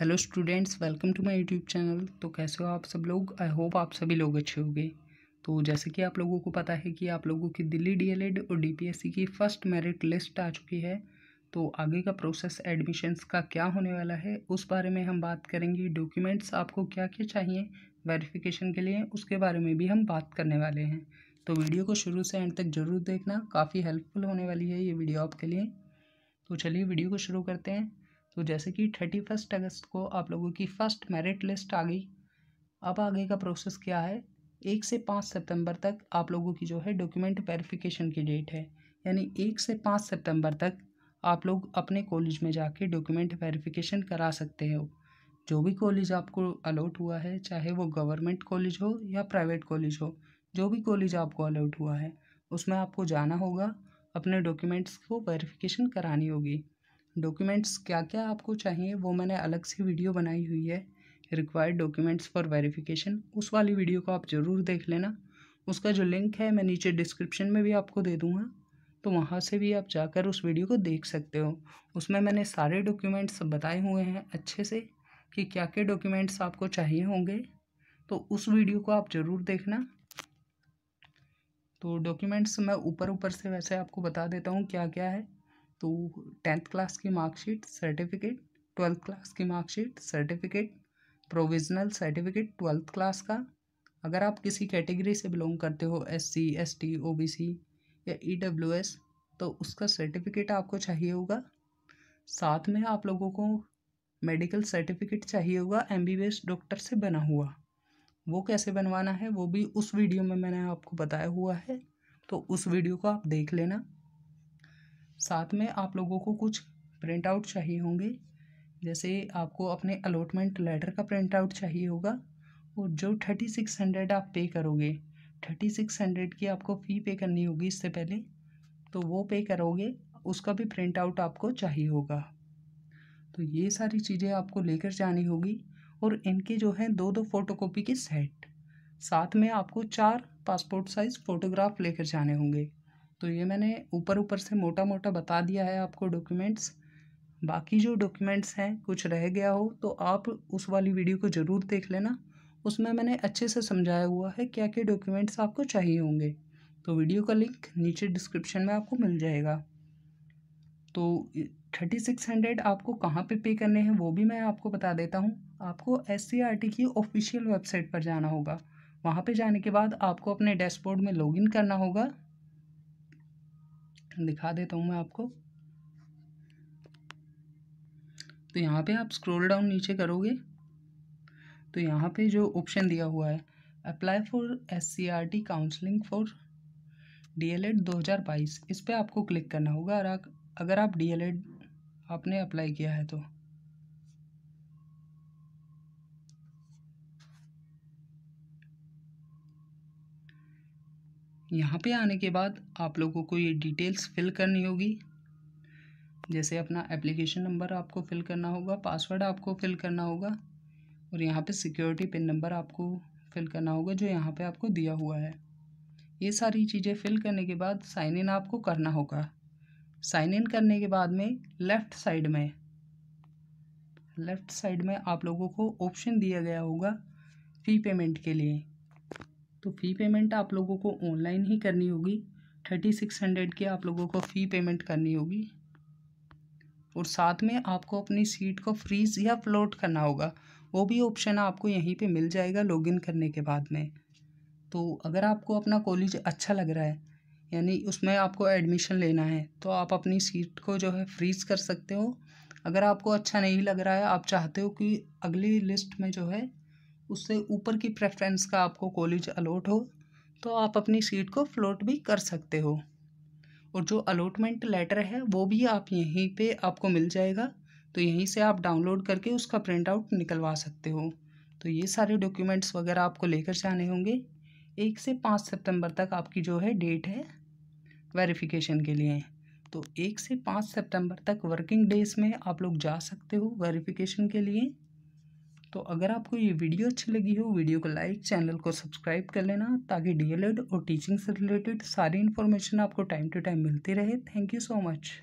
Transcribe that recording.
hello students welcome to my YouTube channel तो कैसे हो आप सब लोग आई होप आप सभी लोग अच्छे होंगे तो जैसे कि आप लोगों को पता है कि आप लोगों की दिल्ली डीएलएड और डीपीएससी की फ़र्स्ट मेरिट लिस्ट आ चुकी है तो आगे का प्रोसेस एडमिशन्स का क्या होने वाला है उस बारे में हम बात करेंगे डॉक्यूमेंट्स आपको क्या क्या चाहिए वेरीफिकेशन के लिए उसके बारे में भी हम बात करने वाले हैं तो वीडियो को शुरू से एंड तक ज़रूर देखना काफ़ी हेल्पफुल होने वाली है ये वीडियो आपके लिए तो चलिए वीडियो को शुरू करते हैं तो जैसे कि थर्टी फर्स्ट अगस्त को आप लोगों की फ़र्स्ट मेरिट लिस्ट आ गई अब आगे का प्रोसेस क्या है एक से पाँच सितंबर तक आप लोगों की जो है डॉक्यूमेंट वेरिफिकेशन की डेट है यानी एक से पाँच सितंबर तक आप लोग अपने कॉलेज में जाके डॉक्यूमेंट वेरिफिकेशन करा सकते हो जो भी कॉलेज आपको अलाउट हुआ है चाहे वो गवर्नमेंट कॉलेज हो या प्राइवेट कॉलेज हो जो भी कॉलेज आपको अलाउट हुआ है उसमें आपको जाना होगा अपने डॉक्यूमेंट्स को वेरिफिकेशन करानी होगी डॉक्यूमेंट्स क्या क्या आपको चाहिए वो मैंने अलग से वीडियो बनाई हुई है रिक्वायर्ड डॉक्यूमेंट्स फॉर वेरिफिकेशन उस वाली वीडियो को आप ज़रूर देख लेना उसका जो लिंक है मैं नीचे डिस्क्रिप्शन में भी आपको दे दूँगा तो वहाँ से भी आप जाकर उस वीडियो को देख सकते हो उसमें मैंने सारे डॉक्यूमेंट्स बताए हुए हैं अच्छे से कि क्या क्या डॉक्यूमेंट्स आपको चाहिए होंगे तो उस वीडियो को आप ज़रूर देखना तो डॉक्यूमेंट्स मैं ऊपर ऊपर से वैसे आपको बता देता हूँ क्या क्या है तो टेंथ क्लास की मार्कशीट सर्टिफिकेट ट्वेल्थ क्लास की marksheet certificate provisional certificate twelfth class का अगर आप किसी कैटेगरी से बिलोंग करते हो S C S T O B C या ई डब्ल्यू एस तो उसका सर्टिफिकेट आपको चाहिए होगा साथ में आप लोगों को मेडिकल सर्टिफिकेट चाहिए होगा M B B S doctor से बना हुआ वो कैसे बनवाना है वो भी उस वीडियो में मैंने आपको बताया हुआ है तो उस वीडियो को आप देख लेना साथ में आप लोगों को कुछ प्रिंट आउट चाहिए होंगे जैसे आपको अपने अलॉटमेंट लेटर का प्रिंट आउट चाहिए होगा और जो थर्टी सिक्स हंड्रेड आप पे करोगे थर्टी सिक्स हंड्रेड की आपको फ़ी पे करनी होगी इससे पहले तो वो पे करोगे उसका भी प्रिंट आउट आपको चाहिए होगा तो ये सारी चीज़ें आपको लेकर जानी होगी और इनके जो हैं दो दो फ़ोटोकॉपी के सेट साथ में आपको चार पासपोर्ट साइज़ फ़ोटोग्राफ लेकर जाने होंगे तो ये मैंने ऊपर ऊपर से मोटा मोटा बता दिया है आपको डॉक्यूमेंट्स बाकी जो डॉक्यूमेंट्स हैं कुछ रह गया हो तो आप उस वाली वीडियो को ज़रूर देख लेना उसमें मैंने अच्छे से समझाया हुआ है क्या क्या डॉक्यूमेंट्स आपको चाहिए होंगे तो वीडियो का लिंक नीचे डिस्क्रिप्शन में आपको मिल जाएगा तो थर्टी सिक्स हंड्रेड आपको कहाँ पे पे करने हैं वो भी मैं आपको बता देता हूँ आपको एस सी आर टी की ऑफिशियल वेबसाइट पर जाना होगा वहाँ पे जाने के बाद आपको अपने डैशबोर्ड में लॉगिन करना होगा दिखा देता हूँ मैं आपको तो यहाँ पे आप स्क्रॉल डाउन नीचे करोगे तो यहाँ पे जो ऑप्शन दिया हुआ है apply for S C R T counselling for D El Ed दो हज़ार बाईस इस पर आपको क्लिक करना होगा और अगर आप डी एल एड आपने अप्लाई किया है तो यहाँ पे आने के बाद आप लोगों को ये डिटेल्स फिल करनी होगी जैसे अपना एप्लीकेशन नंबर आपको फिल करना होगा पासवर्ड आपको फिल करना होगा और यहाँ पे सिक्योरिटी पिन नंबर आपको फिल करना होगा जो यहाँ पे आपको दिया हुआ है ये सारी चीज़ें फिल करने के बाद साइन इन आपको करना होगा साइन इन करने के बाद में लेफ़्ट साइड में लेफ़्ट साइड में आप लोगों को ऑप्शन दिया गया होगा फ़ी पेमेंट के लिए तो फ़ी पेमेंट आप लोगों को ऑनलाइन ही करनी होगी थर्टी सिक्स हंड्रेड की आप लोगों को फ़ी पेमेंट करनी होगी और साथ में आपको अपनी सीट को फ्रीज या फ्लोट करना होगा वो भी ऑप्शन आपको यहीं पे मिल जाएगा लॉगिन करने के बाद में तो अगर आपको अपना कॉलेज अच्छा लग रहा है यानी उसमें आपको एडमिशन लेना है तो आप अपनी सीट को जो है फ्रीज़ कर सकते हो अगर आपको अच्छा नहीं लग रहा है आप चाहते हो कि अगली लिस्ट में जो है उससे ऊपर की प्रेफरेंस का आपको कॉलेज अलॉट हो तो आप अपनी सीट को फ्लोट भी कर सकते हो और जो अलॉटमेंट लेटर है वो भी आप यहीं पे आपको मिल जाएगा तो यहीं से आप डाउनलोड करके उसका प्रिंट आउट निकलवा सकते हो तो ये सारे डॉक्यूमेंट्स वगैरह आपको लेकर जाने होंगे एक से पाँच सितंबर तक आपकी जो है डेट है वेरिफिकेशन के लिए तो एक से पाँच सितंबर तक वर्किंग डेज़ में आप लोग जा सकते हो वेरिफिकेशन के लिए तो अगर आपको ये वीडियो अच्छी लगी हो वीडियो को लाइक चैनल को सब्सक्राइब कर लेना ताकि डीएलएड और टीचिंग से रिलेटेड सारी इन्फॉर्मेशन आपको टाइम टू टाइम मिलती रहे थैंक यू सो मच